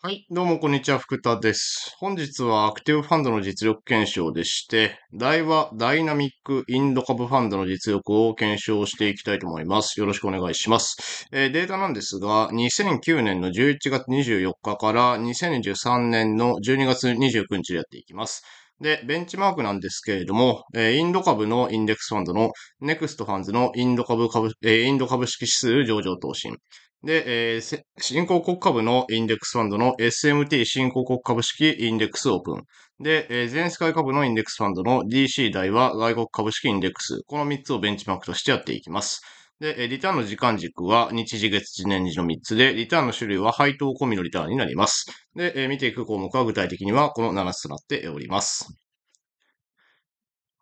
はい、どうもこんにちは、福田です。本日はアクティブファンドの実力検証でして、台はダイナミックインド株ファンドの実力を検証していきたいと思います。よろしくお願いします。えー、データなんですが、2009年の11月24日から2023年の12月29日でやっていきます。で、ベンチマークなんですけれども、えー、インド株のインデックスファンドのネクストファンズのインド株株、えー、インド株式指数上場投信。で、えー、新興国株のインデックスファンドの SMT 新興国株式インデックスオープン。で、えー、全世界株のインデックスファンドの DC 台は外国株式インデックス。この3つをベンチマークとしてやっていきます。で、リターンの時間軸は日時月次年次の3つで、リターンの種類は配当込みのリターンになります。で、見ていく項目は具体的にはこの7つとなっております。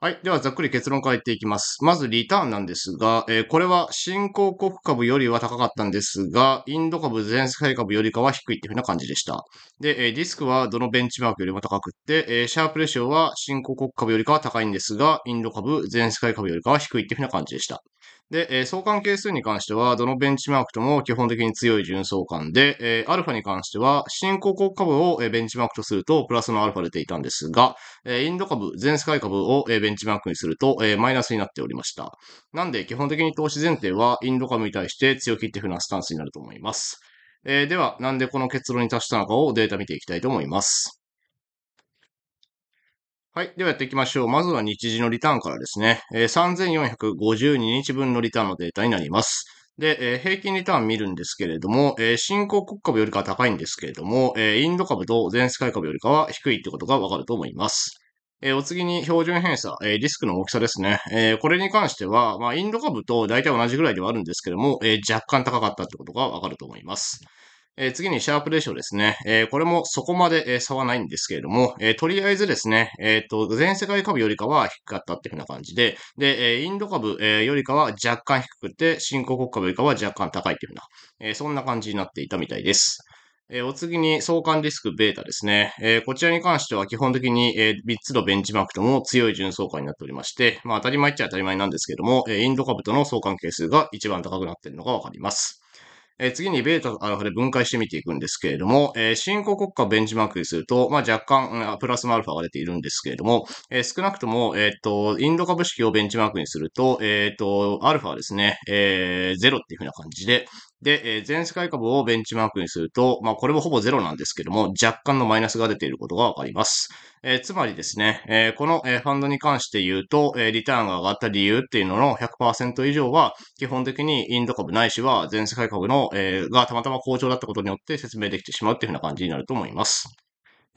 はい。では、ざっくり結論から言っていきます。まず、リターンなんですが、えこれは新興国株よりは高かったんですが、インド株全世界株よりかは低いっていう風な感じでした。で、えィスクはどのベンチマークよりも高くって、えシャープレシオは新興国株よりかは高いんですが、インド株全世界株よりかは低いっていう風な感じでした。で、えー、相関係数に関しては、どのベンチマークとも基本的に強い純相関で、えー、アルファに関しては、新興国株を、ベンチマークとすると、プラスのアルファ出ていたんですが、えー、インド株、全世界株を、ベンチマークにすると、えー、マイナスになっておりました。なんで、基本的に投資前提は、インド株に対して強気っていうふうなスタンスになると思います。えー、では、なんでこの結論に達したのかをデータ見ていきたいと思います。はい。ではやっていきましょう。まずは日時のリターンからですね。えー、3452日分のリターンのデータになります。で、えー、平均リターン見るんですけれども、えー、新興国株よりかは高いんですけれども、えー、インド株と全世界株よりかは低いってことがわかると思います。えー、お次に標準偏差、えー、リスクの大きさですね。えー、これに関しては、まあ、インド株と大体同じぐらいではあるんですけれども、えー、若干高かったってことがわかると思います。え次にシャープレーションですね。えこれもそこまで、え差はないんですけれども、えとりあえずですね、えと、全世界株よりかは低かったっていうふうな感じで、で、えインド株、えよりかは若干低くて、新興国株よりかは若干高いっていうふうな、えそんな感じになっていたみたいです。えお次に相関リスクベータですね。えこちらに関しては基本的に、え3つのベンチマークとも強い純相関になっておりまして、まあ当たり前っちゃ当たり前なんですけども、えインド株との相関係数が一番高くなっているのがわかります。えー、次にベータ、アルファで分解してみていくんですけれども、えー、新興国家をベンチマークにすると、まあ、若干、うん、プラスのアルファが出ているんですけれども、えー、少なくとも、えー、と、インド株式をベンチマークにすると、えー、と、アルファはですね、えー、ゼロっていうふうな感じで、で、えー、全世界株をベンチマークにすると、まあこれもほぼゼロなんですけども、若干のマイナスが出ていることがわかります。えー、つまりですね、えー、この、えファンドに関して言うと、えリターンが上がった理由っていうのの100%以上は、基本的にインド株ないしは全世界株の、えがたまたま好調だったことによって説明できてしまうっていうふうな感じになると思います。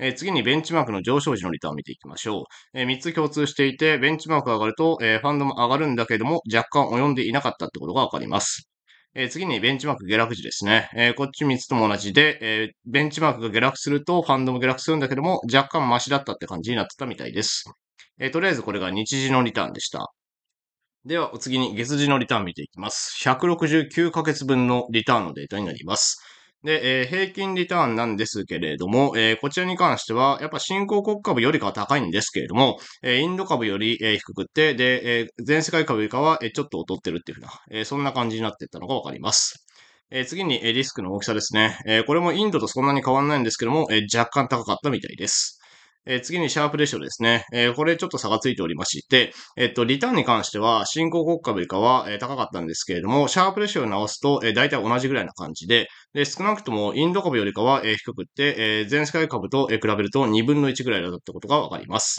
え次にベンチマークの上昇時のリターンを見ていきましょう。え3つ共通していて、ベンチマークが上がると、えファンドも上がるんだけども、若干及んでいなかったってことがわかります。えー、次にベンチマーク下落時ですね。えー、こっち3つとも同じで、えー、ベンチマークが下落するとファンドも下落するんだけども、若干マシだったって感じになってたみたいです。えー、とりあえずこれが日時のリターンでした。では、お次に月次のリターン見ていきます。169ヶ月分のリターンのデータになります。で、えー、平均リターンなんですけれども、えー、こちらに関しては、やっぱ新興国株よりかは高いんですけれども、えー、インド株より、え低くって、で、え全世界株よりかは、えちょっと劣ってるっていうふうな、えそんな感じになっていったのがわかります。え次に、えリスクの大きさですね。えこれもインドとそんなに変わんないんですけども、え若干高かったみたいです。え次にシャープレシオですね。えこれちょっと差がついておりまして、えっと、リターンに関しては、新興国株以下は、え高かったんですけれども、シャープレシオを直すと、え大体同じぐらいな感じで、で、少なくともインド株よりかは、え低くって、え全世界株と、え比べると2分の1ぐらいだったことがわかります。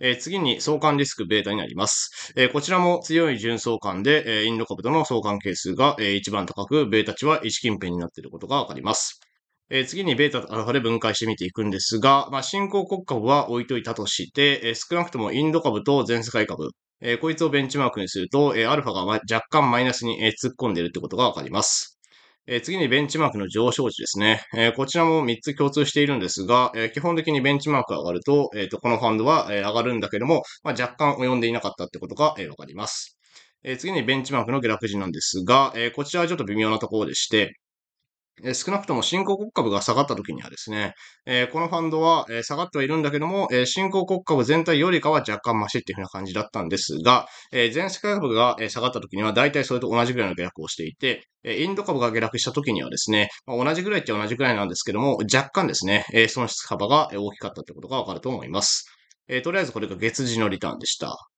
え次に相関リスクベータになります。えこちらも強い純相関で、えインド株との相関係数が、え一番高く、ベータ値は1近辺になっていることがわかります。え次にベータとアルファで分解してみていくんですが、まあ、新興国株は置いといたとして、え少なくともインド株と全世界株、えこいつをベンチマークにすると、えアルファが、ま、若干マイナスに、え突っ込んでいるってことがわかります。え次にベンチマークの上昇値ですね、えこちらも3つ共通しているんですが、え基本的にベンチマークが上がると、えー、とこのファンドは、え上がるんだけども、まあ、若干及んでいなかったってことが、えわかります。次にベンチマークの下落時なんですが、こちらはちょっと微妙なところでして、え少なくとも新興国株が下がった時にはですね、えこのファンドは、え下がってはいるんだけども、え新興国株全体よりかは若干マシっていうふうな感じだったんですが、え全世界株が下がった時には大体それと同じぐらいの下落をしていて、えインド株が下落した時にはですね、ま同じぐらいっちゃ同じぐらいなんですけども、若干ですね、え損失幅が大きかったってことがわかると思います。えとりあえずこれが月次のリターンでした。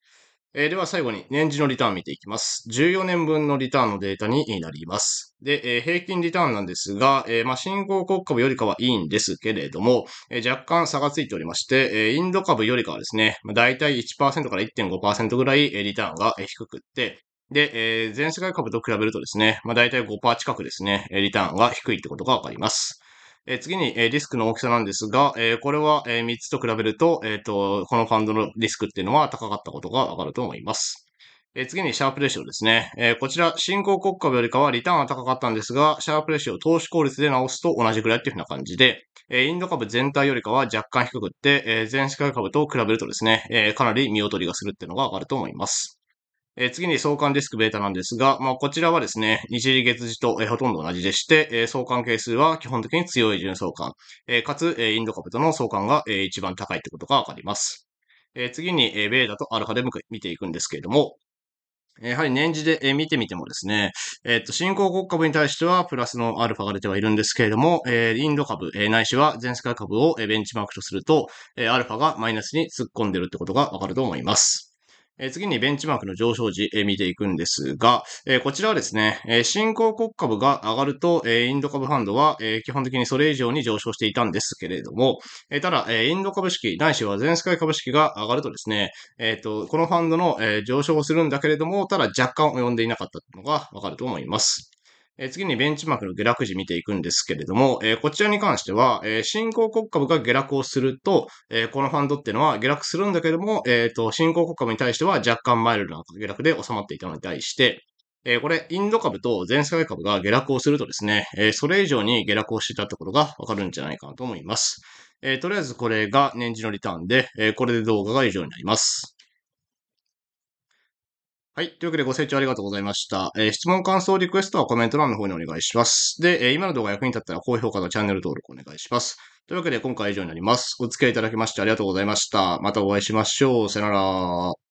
えー、では最後に年次のリターン見ていきます。14年分のリターンのデータになります。で、えー、平均リターンなんですが、えー、まあ、新興国株よりかはいいんですけれども、えー、若干差がついておりまして、えインド株よりかはですね、まあ、大体1%から1.5%ぐらい、リターンが低くって、で、え全世界株と比べるとですね、まあ、大体5%近くですね、リターンが低いってことがわかります。え次に、えリスクの大きさなんですが、えこれは、え3つと比べると、えと、このファンドのリスクっていうのは高かったことがわかると思います。え次に、シャープレシオですね。えこちら、新興国株よりかはリターンは高かったんですが、シャープレシオ投資効率で直すと同じくらいっていうふうな感じで、えインド株全体よりかは若干低くって、え全世界株と比べるとですね、えかなり見劣りがするっていうのがわかると思います。え次に相関ディスクベータなんですが、まあ、こちらはですね、日時月時と、えほとんど同じでして、え相関係数は基本的に強い純相関、えかつ、えインド株との相関が、え一番高いってことがわかります。え次に、えベータとアルファで見ていくんですけれども、やはり年次で見てみてもですね、えっ、と、新興国株に対してはプラスのアルファが出てはいるんですけれども、インド株、ないしは全世界株をベンチマークとすると、アルファがマイナスに突っ込んでるってことがわかると思います。次にベンチマークの上昇時、見ていくんですが、こちらはですね、新興国株が上がると、インド株ファンドは、基本的にそれ以上に上昇していたんですけれども、ただ、インド株式、ないしは全世界株式が上がるとですね、えっ、と、このファンドの、上昇をするんだけれども、ただ若干及んでいなかったのがわかると思います。え次にベンチマークの下落時見ていくんですけれども、えこちらに関しては、え新興国株が下落をすると、えこのファンドっていうのは下落するんだけども、えっ、ー、と、新興国株に対しては若干マイルドな下落で収まっていたのに対して、えこれ、インド株と全世界株が下落をするとですね、えそれ以上に下落をしていたところがわかるんじゃないかなと思います。えとりあえずこれが年次のリターンで、えこれで動画が以上になります。はい。というわけでご清聴ありがとうございました。えー、質問、感想、リクエストはコメント欄の方にお願いします。で、えー、今の動画役に立ったら高評価とチャンネル登録お願いします。というわけで今回は以上になります。お付き合いいただきましてありがとうございました。またお会いしましょう。さよなら。